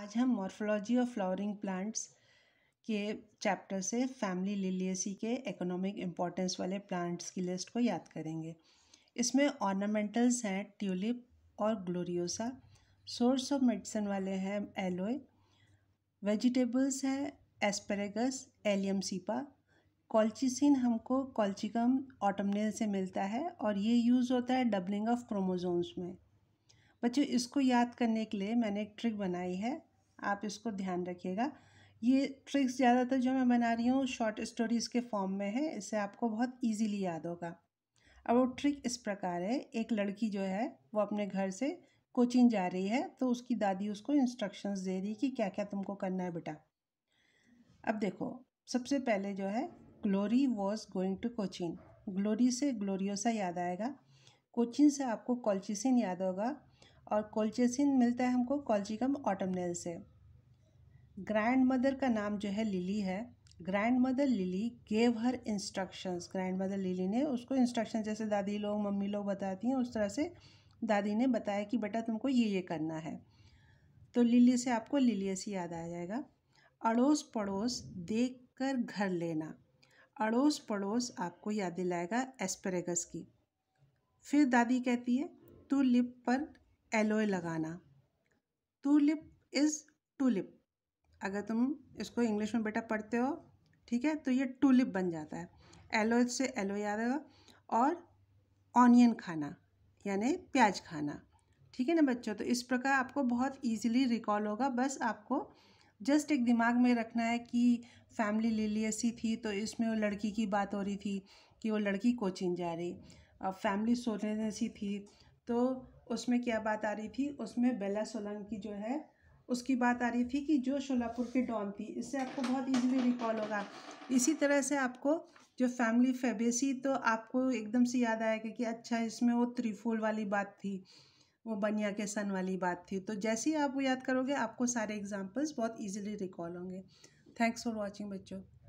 आज हम morphology of flowering plants के चैप्टर से फैमिली लिलियसी के इकोनॉमिक इम्पोर्टेंस वाले प्लांट्स की लिस्ट को याद करेंगे इसमें ऑर्नामेंटल्स हैं ट्यूलिप और ग्लोरियोसा सोर्स ऑफ मेडिसिन वाले हैं एलोए वेजिटेबल्स हैं एस्पेरेगस एलियम सीपा कॉल्चिसिन हमको कॉल्चिकम ऑटमनेल से मिलता है और ये यूज़ होता है डबलिंग ऑफ क्रोमोजोम्स में बच्चों इसको याद करने के लिए मैंने एक ट्रिक बनाई है आप इसको ध्यान रखिएगा ये ट्रिक्स ज़्यादातर जो मैं बना रही हूँ शॉर्ट स्टोरीज़ के फॉर्म में है इससे आपको बहुत ईजीली याद होगा अब वो ट्रिक इस प्रकार है एक लड़की जो है वो अपने घर से कोचिंग जा रही है तो उसकी दादी उसको इंस्ट्रक्शंस दे रही कि क्या क्या तुमको करना है बेटा अब देखो सबसे पहले जो है glory was going to coaching glory से ग्लोरियोसा याद आएगा कोचिंग से आपको कॉलचिसिन याद होगा और कोल्चेसिन मिलता है हमको कॉल्चिकम ऑटमनेल से ग्रैंड मदर का नाम जो है लिली है grandmother lily gave her instructions grandmother lily ने उसको इंस्ट्रक्शन जैसे दादी लोग मम्मी लोग बताती हैं उस तरह से दादी ने बताया कि बेटा तुमको ये ये करना है तो लिली से आपको लिलियस ही याद आ जाएगा अड़ोस पड़ोस देख कर घर लेना अड़ोस पड़ोस आपको याद दिलाएगा एस्परेगस की फिर दादी कहती है तू लिप पर एलोए लगाना टूलिप इज़ टूलिप अगर तुम इसको इंग्लिश में बेटा पढ़ते हो ठीक है तो ये टूलिप बन जाता है एलोए से एलोए आ रहेगा और ऑनियन खाना यानी प्याज खाना ठीक है ना बच्चों तो इस प्रकार आपको बहुत इजीली रिकॉल होगा बस आपको जस्ट एक दिमाग में रखना है कि फैमिली ऐसी थी तो इसमें वो लड़की की बात हो रही थी कि वो लड़की कोचिंग जा रही फैमिली जैसी थी तो उसमें क्या बात आ रही थी उसमें बेला की जो है उसकी बात आ रही थी कि जो शोलापुर की डॉन थी इससे आपको बहुत इजीली रिकॉल होगा इसी तरह से आपको जो फैमिली फेबेसी तो आपको एकदम से याद आएगा कि अच्छा इसमें वो त्रिफूल वाली बात थी वो बनिया के सन वाली बात थी तो जैसे ही आप वो याद करोगे आपको सारे एग्जाम्पल्स बहुत ईजिली रिकॉल होंगे थैंक्स फॉर वॉचिंग बच्चों